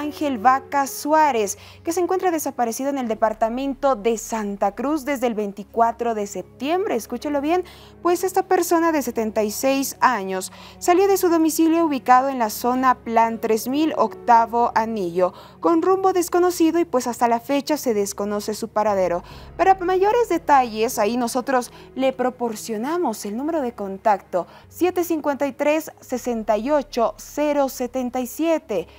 Ángel Vaca Suárez, que se encuentra desaparecido en el departamento de Santa Cruz desde el 24 de septiembre. Escúchelo bien, pues esta persona de 76 años salió de su domicilio ubicado en la zona Plan 3000, octavo anillo, con rumbo desconocido y pues hasta la fecha se desconoce su paradero. Para mayores detalles, ahí nosotros le proporcionamos el número de contacto 753 68077